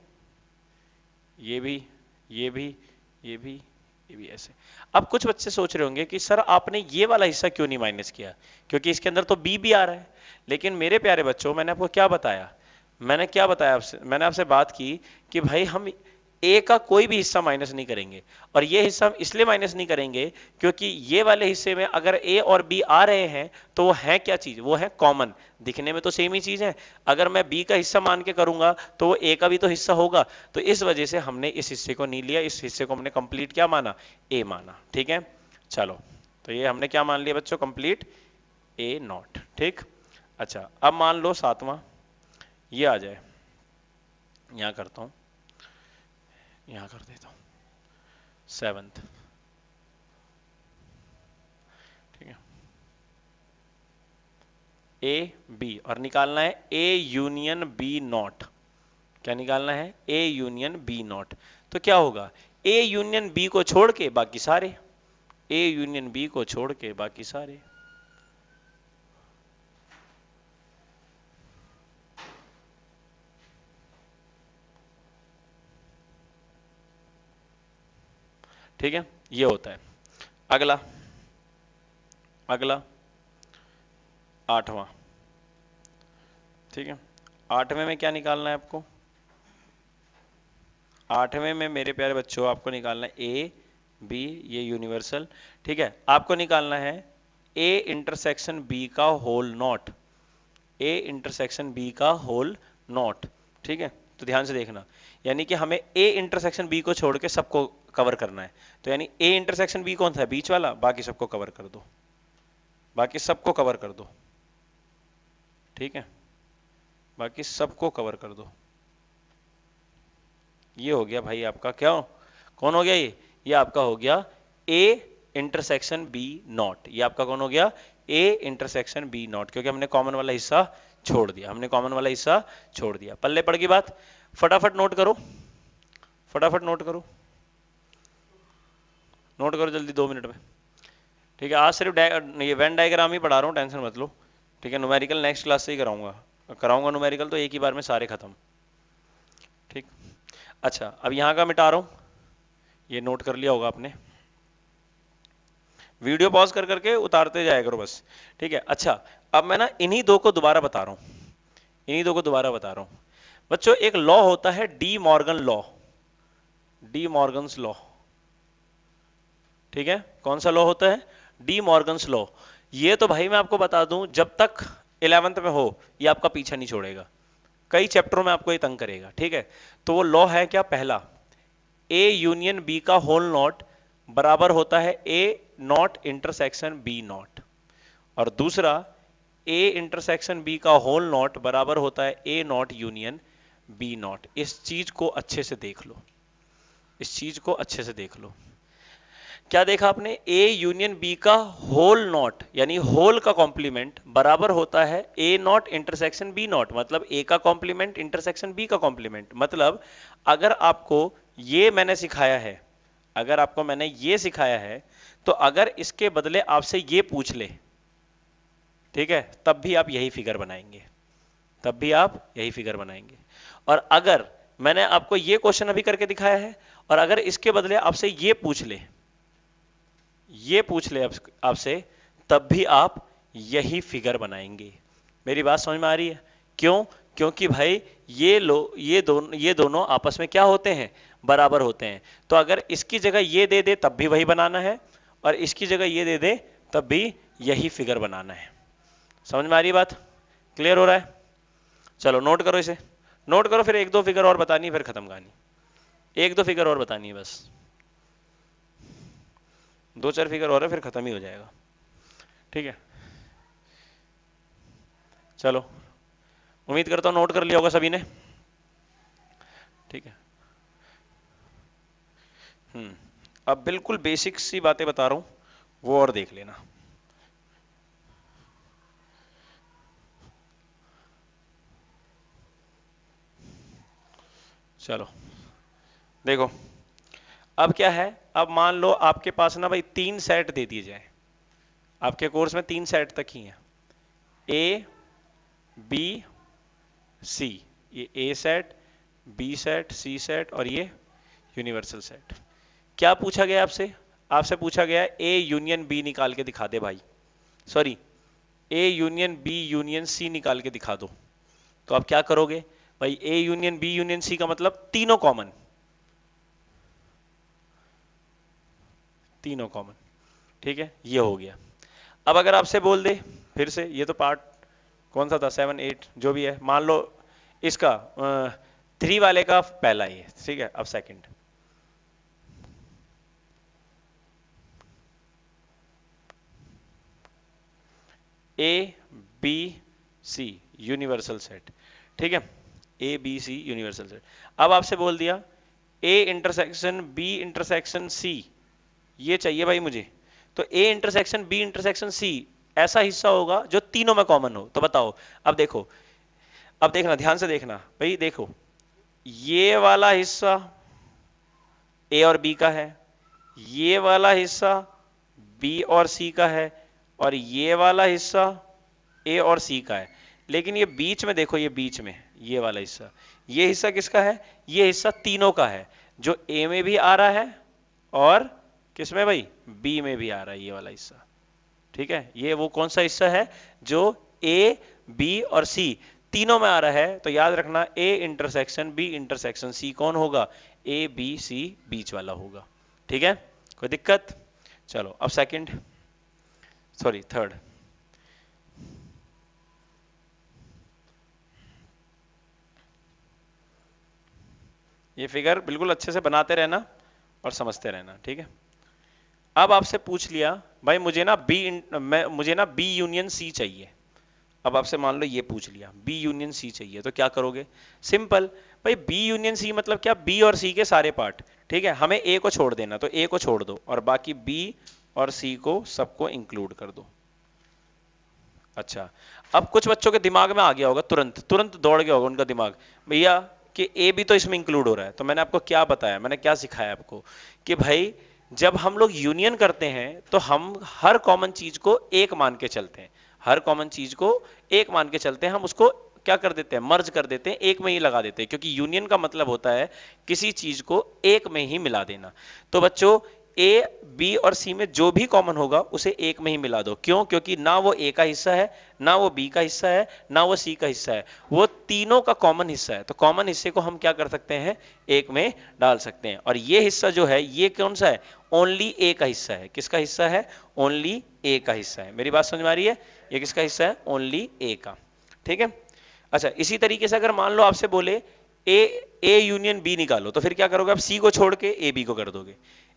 Speaker 1: ये भी ये भी ये भी ये भी ऐसे अब कुछ बच्चे सोच रहे होंगे कि सर आपने ये वाला हिस्सा क्यों नहीं माइनस किया क्योंकि इसके अंदर तो बी भी आ रहा है लेकिन मेरे प्यारे बच्चों मैंने आपको क्या बताया मैंने क्या बताया आपसे मैंने आपसे बात की कि भाई हम ए का कोई भी हिस्सा माइनस नहीं करेंगे और ये हिस्सा हम इसलिए माइनस नहीं करेंगे क्योंकि ये वाले हिस्से में अगर ए और बी आ रहे हैं तो वो है क्या चीज वो है कॉमन दिखने में तो सेम ही चीज है अगर मैं बी का हिस्सा मान के करूंगा तो वो ए का भी तो हिस्सा होगा तो इस वजह से हमने इस हिस्से को नहीं लिया इस हिस्से को हमने कंप्लीट क्या माना ए माना ठीक है चलो तो ये हमने क्या मान लिया बच्चों कंप्लीट ए नॉट ठीक अच्छा अब मान लो सातवां ये आ जाए यहाँ करता हूँ यहाँ कर देता हूँ सेवन्थ ठीक है ए बी और निकालना है ए यूनियन बी नॉट क्या निकालना है ए यूनियन बी नॉट तो क्या होगा ए यूनियन बी को छोड़ के बाकी सारे ए यूनियन बी को छोड़ के बाकी सारे ठीक है ये होता है अगला अगला आठवां ठीक है आठवें में क्या निकालना है आपको आठवें में मेरे प्यारे बच्चों आपको निकालना है ए बी ये यूनिवर्सल ठीक है आपको निकालना है ए इंटरसेक्शन बी का whole not A intersection B का होल नॉट ठीक है तो ध्यान से देखना यानी कि हमें ए इंटरसेक्शन बी को छोड़ के सबको कवर करना है तो यानी ए इंटरसेक्शन बी कौन सा है बीच वाला बाकी सबको कवर कर दो बाकी सबको कवर कर दो ठीक है बाकी सबको कवर कर दो ये हो गया भाई आपका क्या हो? कौन हो गया ये ये आपका हो गया ए इंटरसेक्शन बी नॉट ये आपका कौन हो गया ए इंटरसेक्शन बी नॉट क्योंकि हमने कॉमन वाला हिस्सा छोड़ दिया हमने कॉमन वाला हिस्सा छोड़ दिया पल्ले पड़ की बात फटाफट नोट करो फटाफट नोट करो नोट करो जल्दी दो मिनट में ठीक है आज सिर्फ ये वेन डायग्राम ही पढ़ा रहा हूँ टेंशन मत लो ठीक है नोमेरिकल नेक्स्ट क्लास से ही कराऊंगा कराऊंगा नोमेरिकल तो एक ही बार में सारे खत्म ठीक अच्छा अब यहाँ का मिटा रहा हूँ ये नोट कर लिया होगा आपने वीडियो पॉज कर करके उतारते जाए करो बस ठीक है अच्छा अब मैं ना इन्हीं दो को दोबारा बता रहा हूँ इन्हीं दो को दोबारा बता रहा हूँ बच्चों एक लॉ होता है De Morgan law De Morgan law ठीक है कौन सा लॉ होता है डी मॉर्गन लॉ ये तो भाई मैं आपको बता दूं जब तक इलेवंथ में हो ये आपका पीछा नहीं छोड़ेगा कई चैप्टरों में आपको ये तंग करेगा ठीक है तो वो लॉ है क्या पहला ए यूनियन बी का होल नॉट बराबर होता है A not intersection B not और दूसरा ए इंटरसेक्शन बी का होल नॉट बराबर होता है A not union B not इस चीज को अच्छे से देख लो इस चीज को अच्छे से देख लो क्या देखा आपने ए यूनियन बी का होल नॉट यानी होल का कॉम्प्लीमेंट बराबर होता है A not intersection B not मतलब ए का कॉम्प्लीमेंट इंटरसेक्शन बी का कॉम्प्लीमेंट मतलब अगर आपको ये मैंने सिखाया है अगर आपको मैंने ये सिखाया है तो अगर इसके बदले आपसे ये पूछ ले ठीक है तब भी आप यही फिगर बनाएंगे तब भी आप यही फिगर बनाएंगे और अगर मैंने आपको ये क्वेश्चन अभी करके दिखाया है और अगर इसके बदले आपसे ये पूछ ले ये पूछ ले आपसे तब भी आप यही फिगर बनाएंगे मेरी बात समझ में आ रही है क्यों क्योंकि भाई ये लो ये दोनों ये दोनों आपस में क्या होते हैं बराबर होते हैं तो अगर इसकी जगह ये दे दे तब भी वही बनाना है और इसकी जगह ये दे दे तब भी यही फिगर बनाना है समझ में आ रही बात क्लियर हो रहा है चलो नोट करो इसे नोट करो फिर एक दो फिगर और बतानी फिर खत्म कहानी एक दो फिगर और बतानी है बस दो चार फिगर और है फिर खत्म ही हो जाएगा ठीक है चलो उम्मीद करता हूँ नोट कर लिया होगा सभी ने ठीक है हम्म अब बिल्कुल बेसिक सी बातें बता रहा हूं वो और देख लेना चलो देखो अब क्या है अब मान लो आपके पास ना भाई तीन सेट दे दिए जाए आपके कोर्स में तीन सेट तक ही हैं ए बी सी ये A set B set C set और ये यूनिवर्सल सेट क्या पूछा गया आपसे आपसे पूछा गया ए यूनियन बी निकाल के दिखा दे भाई sorry A union B union C निकाल के दिखा दो तो आप क्या करोगे भाई A union B union C का मतलब तीनों कॉमन तीनों कॉमन ठीक है ये हो गया अब अगर आपसे बोल दे फिर से ये तो पार्ट कौन सा था सेवन एट जो भी है मान लो इसका थ्री वाले का पहला ही है ठीक है अब second A B C universal set ठीक है A B C universal set अब आपसे बोल दिया A intersection B intersection C ये चाहिए भाई मुझे तो A intersection B intersection C ऐसा हिस्सा होगा जो तीनों में कॉमन हो तो बताओ अब देखो अब देखना ध्यान से देखना भाई देखो ये वाला हिस्सा ए और बी का है ये वाला हिस्सा बी और सी का है और ये वाला हिस्सा ए और सी का है लेकिन ये बीच में देखो ये बीच में ये वाला हिस्सा ये हिस्सा किसका है ये हिस्सा तीनों का है जो ए में भी आ रहा है और किसमें भाई बी में भी आ रहा है ये वाला हिस्सा ठीक है ये वो कौन सा हिस्सा है जो ए बी और सी तीनों में आ रहा है तो याद रखना A intersection B intersection C कौन होगा ए बी सी बीच वाला होगा ठीक है कोई दिक्कत चलो अब सेकंड सॉरी थर्ड ये फिगर बिल्कुल अच्छे से बनाते रहना और समझते रहना ठीक है अब आपसे पूछ लिया भाई मुझे ना बी मैं मुझे ना बी यूनियन सी चाहिए अब आपसे मान लो ये पूछ लिया बी यूनियन सी चाहिए तो क्या करोगे सिंपल भाई बी यूनियन सी मतलब क्या बी और सी के सारे पार्ट ठीक है हमें ए को छोड़ देना तो ए को छोड़ दो और बाकी बी और सी को सबको इंक्लूड कर दो अच्छा अब कुछ बच्चों के दिमाग में आ गया होगा तुरंत तुरंत दौड़ गया होगा उनका दिमाग भैया कि ए भी तो इसमें इंक्लूड हो रहा है तो मैंने आपको क्या बताया मैंने क्या सिखाया आपको कि भाई जब हम लोग यूनियन करते हैं तो हम हर कॉमन चीज को एक मान के चलते हैं हर कॉमन चीज को एक मान के चलते हैं हम उसको क्या कर देते हैं मर्ज कर देते हैं एक में ही लगा देते हैं क्योंकि यूनियन का मतलब होता है किसी चीज को एक में ही मिला देना तो बच्चों ए बी और सी में जो भी कॉमन होगा उसे एक में ही मिला दो क्यों क्योंकि ना वो ए का हिस्सा है ना वो बी का हिस्सा है ना वो सी का हिस्सा है वो तीनों का कॉमन हिस्सा है तो कॉमन हिस्से को हम क्या कर सकते हैं एक में डाल सकते हैं और ये हिस्सा जो है ये कौन सा है ओनली ए का हिस्सा है किसका हिस्सा है ओनली ए का हिस्सा है मेरी बात समझ में आ रही है ये किसका हिस्सा है ओनली ए का ठीक है अच्छा इसी तरीके से अगर मान लो आपसे बोले ए ए यूनियन बी निकालो तो फिर क्या करोगे आप सी को छोड़ के ए बी को कर दोगे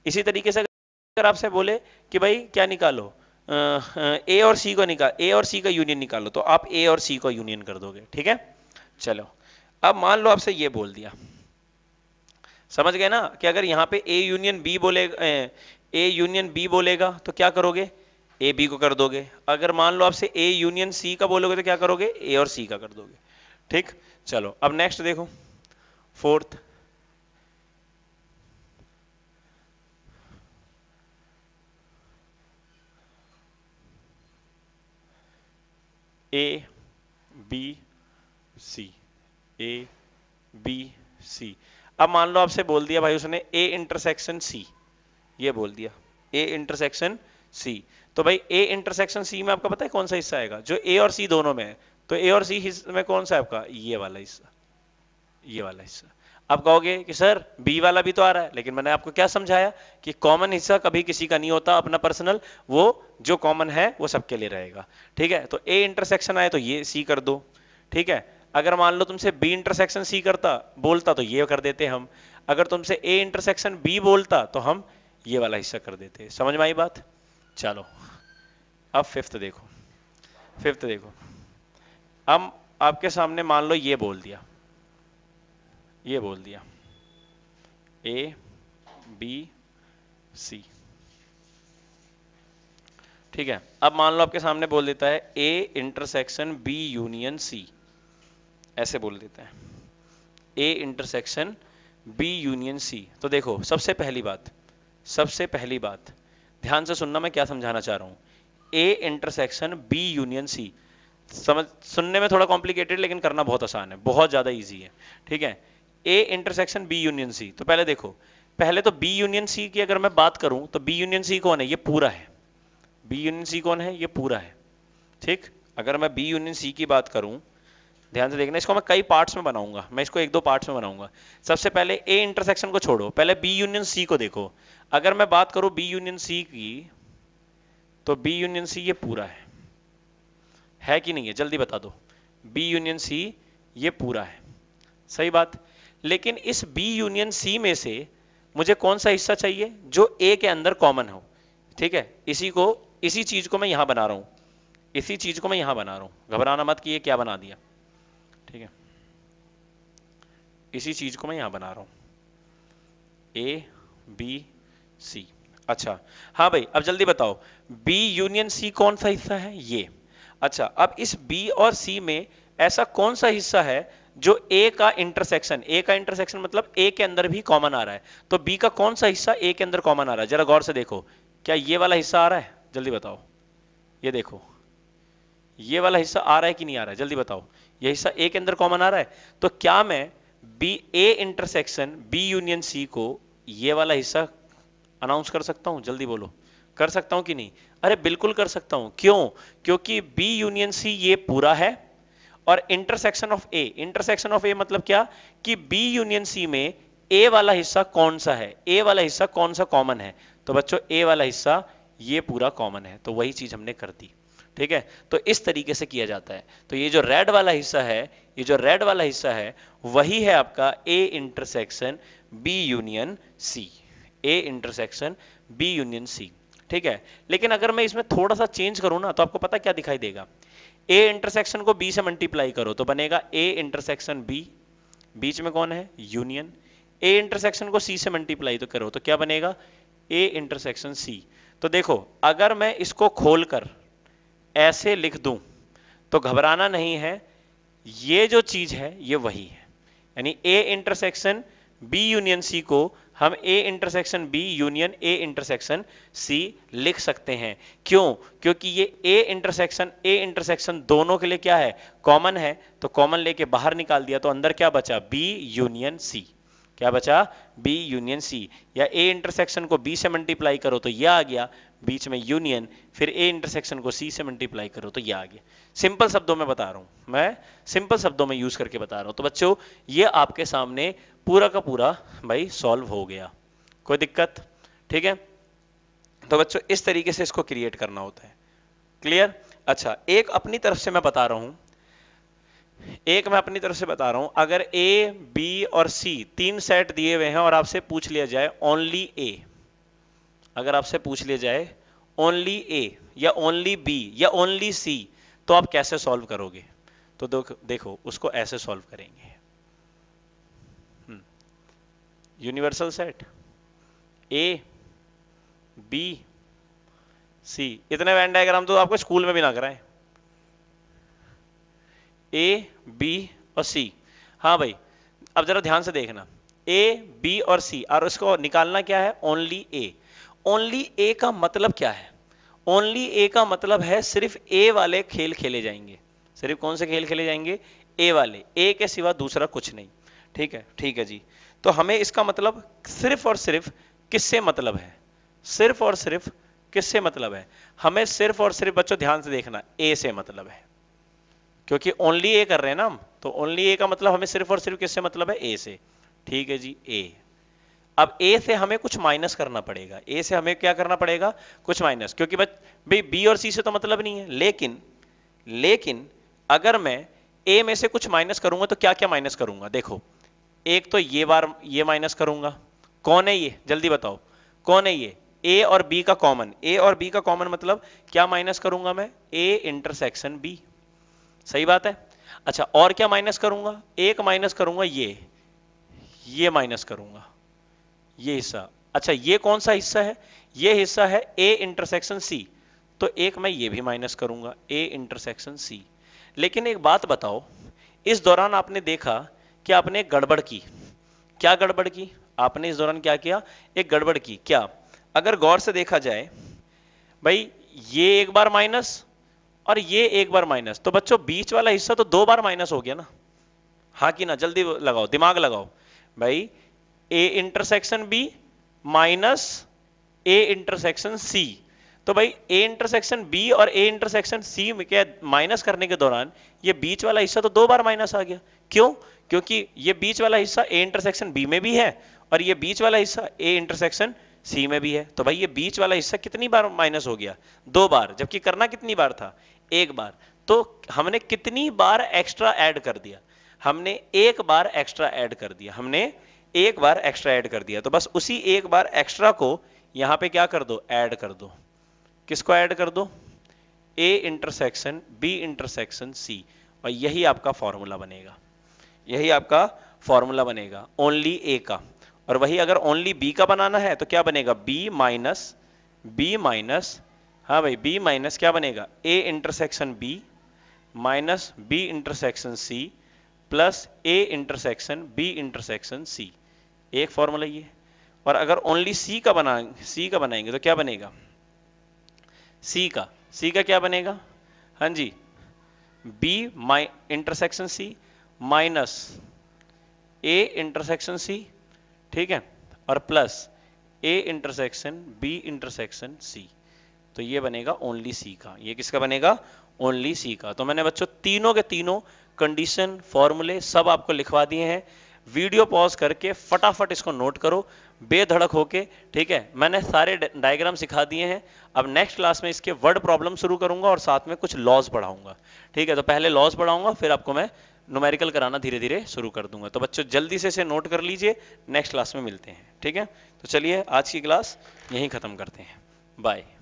Speaker 1: इसी तरीके से अगर आपसे बोले कि भाई क्या निकालो ए और सी को निकाल ए और सी का यूनियन निकालो तो आप ए और सी को यूनियन कर दोगे ठीक है चलो अब मान लो आपसे ये बोल दिया समझ गए ना कि अगर यहाँ पे ए यूनियन बी बोलेगा ए यूनियन बी बोलेगा तो क्या करोगे ए बी को कर दोगे अगर मान लो आपसे ए यूनियन सी का बोलोगे तो क्या करोगे ए और सी का कर दोगे ठीक चलो अब नेक्स्ट देखो fourth A B C A B C अब मान लो आपसे बोल दिया भाई उसने A इंटरसेक्शन C ये बोल दिया A इंटरसेक्शन C तो भाई A इंटरसेक्शन C में आपका पता है कौन सा हिस्सा आएगा जो A और C दोनों में है तो A और C में कौन सा आपका ये वाला हिस्सा ये वाला हिस्सा आप कहोगे कि सर बी वाला भी तो आ रहा है लेकिन मैंने आपको क्या समझाया कि कॉमन हिस्सा कभी किसी का नहीं होता अपना पर्सनल वो जो कॉमन है वो सबके लिए रहेगा ठीक है तो ए इंटरसेक्शन आए तो ये सी कर दो ठीक है अगर मान लो तुमसे बी इंटरसेक्शन सी करता बोलता तो ये कर देते हम अगर तुमसे ए इंटरसेक्शन बी बोलता तो हम ये वाला हिस्सा कर देते समझ में आई बात चलो अब फिफ्थ देखो फिफ्थ देखो हम आपके सामने मान लो ये बोल दिया ये बोल दिया ए बी सी ठीक है अब मान लो आपके सामने बोल देता है A intersection B union C ऐसे बोल देता है A intersection B union C तो देखो सबसे पहली बात सबसे पहली बात ध्यान से सुनना मैं क्या समझाना चाह रहा हूं A intersection B union C समझ सुनने में थोड़ा कॉम्प्लिकेटेड लेकिन करना बहुत आसान है बहुत ज्यादा ईजी है ठीक है A intersection B union C तो पहले देखो पहले तो बी यूनियन सी की अगर मैं बात करूं तो बी यूनियन सी कौन है ये पूरा है बी यूनियन सी कौन है ये पूरा है ठीक अगर मैं बी यूनियन सी की बात करूं ध्यान से देखना इसको मैं कई पार्ट्स में बनाऊंगा मैं इसको एक दो पार्ट्स में बनाऊंगा सबसे पहले ए इंटरसेक्शन को छोड़ो पहले बी यूनियन सी को देखो अगर मैं बात करूं बी यूनियन सी की तो बी यूनियन सी ये पूरा है है कि नहीं है जल्दी बता दो बी यूनियन सी ये पूरा है सही बात है? लेकिन इस बी यूनियन सी में से मुझे कौन सा हिस्सा चाहिए जो ए के अंदर कॉमन हो ठीक है इसी को इसी चीज को मैं यहां बना रहा हूं इसी चीज को मैं यहां बना रहा हूं घबराना मत कि ये क्या बना दिया ठीक है इसी चीज को मैं यहां बना रहा हूं ए बी सी अच्छा हाँ भाई अब जल्दी बताओ बी यूनियन सी कौन सा हिस्सा है ये अच्छा अब इस बी और सी में ऐसा कौन सा हिस्सा है जो ए का इंटरसेक्शन ए का इंटरसेक्शन मतलब ए के अंदर भी कॉमन आ रहा है तो बी का कौन सा हिस्सा ए के अंदर कॉमन आ रहा है जरा गौर से देखो क्या ये वाला हिस्सा आ रहा है जल्दी बताओ ये देखो ये वाला हिस्सा आ रहा है कि नहीं आ रहा है जल्दी बताओ ये हिस्सा ए के अंदर कॉमन आ रहा है तो क्या मैं B A intersection B union C को ये वाला हिस्सा अनाउंस कर सकता हूं जल्दी बोलो कर सकता हूं कि नहीं अरे बिल्कुल कर सकता हूं क्यों क्योंकि बी यूनियन सी ये पूरा है और intersection of A intersection of A मतलब क्या कि बी यूनियन सी में ए वाला हिस्सा कौन सा है ए वाला हिस्सा कौन सा कॉमन है तो बच्चों ए वाला हिस्सा ये पूरा कॉमन है तो वही चीज हमने कर दी ठीक है तो इस तरीके से किया जाता है तो ये जो रेड वाला हिस्सा है ये जो रेड वाला हिस्सा है वही है आपका A intersection B union C A intersection B union C ठीक है लेकिन अगर मैं इसमें थोड़ा सा चेंज करूं ना तो आपको पता क्या दिखाई देगा ए इंटरसेक्शन को बी से मल्टीप्लाई करो तो बनेगा ए इंटरसेक्शन बी बीच में कौन है यूनियन ए इंटरसेक्शन को सी से मल्टीप्लाई तो करो तो क्या बनेगा ए इंटरसेक्शन सी तो देखो अगर मैं इसको खोलकर ऐसे लिख दूं तो घबराना नहीं है ये जो चीज है ये वही है यानी A intersection B union C को हम A intersection B union A intersection C लिख सकते हैं क्यों क्योंकि ये ए इंटरसेक्शन ए इंटरसेक्शन दोनों के लिए क्या है कॉमन है तो कॉमन लेके बाहर निकाल दिया तो अंदर क्या बचा बी यूनियन सी क्या बचा बी यूनियन सी या ए इंटरसेक्शन को बी से मल्टीप्लाई करो तो यह आ गया बीच में यूनियन फिर ए इंटरसेक्शन को सी से मल्टीप्लाई करो तो यह आ गया सिंपल शब्दों में बता रहा हूं मैं सिंपल शब्दों में यूज करके बता रहा हूं तो बच्चों ये आपके सामने पूरा का पूरा भाई सॉल्व हो गया कोई दिक्कत ठीक है तो बच्चों इस तरीके से इसको क्रिएट करना होता है क्लियर अच्छा एक अपनी तरफ से मैं बता रहा हूं एक मैं अपनी तरफ से बता रहा हूं अगर ए बी और सी तीन सेट दिए हुए हैं और आपसे पूछ लिया जाए ओनली ए अगर आपसे पूछ लिया जाए ओनली ए या ओनली बी या ओनली सी तो आप कैसे सॉल्व करोगे तो देखो उसको ऐसे सॉल्व करेंगे universal set A B C इतने वैन डायग्राम तो आपको स्कूल में भी ना कराएं ए बी और सी हाँ भाई अब जरा ध्यान से देखना ए बी और सी और उसको निकालना क्या है ओनली ए ओनली ए का मतलब क्या है ओनली ए का मतलब है सिर्फ ए वाले खेल खेले जाएंगे सिर्फ कौन से खेल खेले जाएंगे ए वाले ए के सिवा दूसरा कुछ नहीं ठीक है ठीक है जी तो हमें इसका मतलब सिर्फ और सिर्फ किससे मतलब है सिर्फ और सिर्फ किससे मतलब है हमें सिर्फ और सिर्फ बच्चों ध्यान से देखना ए से मतलब है क्योंकि ओनली ए कर रहे हैं ना हम तो ओनली ए का मतलब हमें सिर्फ और सिर्फ किससे मतलब है ए से ठीक है जी ए अब ए से हमें कुछ माइनस करना पड़ेगा ए से हमें क्या करना पड़ेगा कुछ माइनस क्योंकि बच भाई बी और सी से तो मतलब नहीं है लेकिन लेकिन अगर मैं ए में से कुछ माइनस करूंगा तो क्या क्या माइनस करूंगा देखो एक तो ये बार ये माइनस करूंगा कौन है ये जल्दी बताओ कौन है ये ए और बी का कॉमन ए और बी का कॉमन मतलब क्या माइनस करूंगा मैं ए इंटरसेक्शन बी सही बात है अच्छा और क्या माइनस करूंगा एक माइनस करूंगा ये ये माइनस करूंगा ये हिस्सा अच्छा ये कौन सा हिस्सा है ये हिस्सा है ए इंटरसेक्शन सी तो एक मैं ये भी माइनस करूंगा ए इंटरसेक्शन सी लेकिन एक बात बताओ इस दौरान आपने देखा कि आपने गड़बड़ की क्या गड़बड़ की आपने इस दौरान क्या किया एक गड़बड़ की क्या अगर गौर से देखा जाए भाई ये एक बार माइनस और ये एक बार माइनस तो बच्चों बीच वाला हिस्सा तो दो बार माइनस हो गया ना हाँ कि ना जल्दी लगाओ दिमाग लगाओ भाई A intersection B minus A intersection C तो भाई ए इंटरसेक्शन बी और ए इंटरसेक्शन सी के माइनस करने के दौरान ये बीच वाला हिस्सा तो दो बार माइनस आ गया क्यों क्योंकि ये बीच वाला हिस्सा ए इंटरसेक्शन बी में भी है और ये बीच वाला हिस्सा ए इंटरसेक्शन सी में भी है तो भाई ये बीच वाला हिस्सा कितनी बार माइनस हो गया दो बार जबकि करना कितनी बार था एक बार तो हमने कितनी बार एक्स्ट्रा ऐड कर दिया हमने एक बार एक्स्ट्रा ऐड कर दिया हमने एक बार एक्स्ट्रा ऐड कर दिया तो बस उसी एक बार एक्स्ट्रा को यहां पे क्या कर दो ऐड कर दो किसको ऐड कर दो A intersection B intersection C और यही आपका फॉर्मूला बनेगा यही आपका फॉर्मूला बनेगा ओनली ए का और वही अगर ओनली बी का बनाना है तो क्या बनेगा बी माइनस बी माइनस हाँ भाई बी माइनस क्या बनेगा A intersection B minus B intersection C plus A intersection B intersection C एक फॉर्मूला ये और अगर ओनली सी का बना सी का बनाएंगे तो क्या बनेगा सी का सी का क्या बनेगा हाँ जी बी माइ intersection C minus A intersection C ठीक है और plus A intersection B intersection C तो ये बनेगा ओनली सी का ये किसका बनेगा ओनली सी का तो मैंने बच्चों तीनों के तीनों कंडीशन फॉर्मूले सब आपको लिखवा दिए हैं वीडियो पॉज करके फटाफट इसको नोट करो बेधड़क होके ठीक है मैंने सारे डायग्राम सिखा दिए हैं अब नेक्स्ट क्लास में इसके वर्ड प्रॉब्लम शुरू करूंगा और साथ में कुछ लॉज पढ़ाऊंगा ठीक है तो पहले लॉज पढ़ाऊंगा फिर आपको मैं नोमेरिकल कराना धीरे धीरे शुरू कर दूंगा तो बच्चों जल्दी से इसे नोट कर लीजिए नेक्स्ट क्लास में मिलते हैं ठीक है तो चलिए आज की क्लास यहीं खत्म करते हैं बाय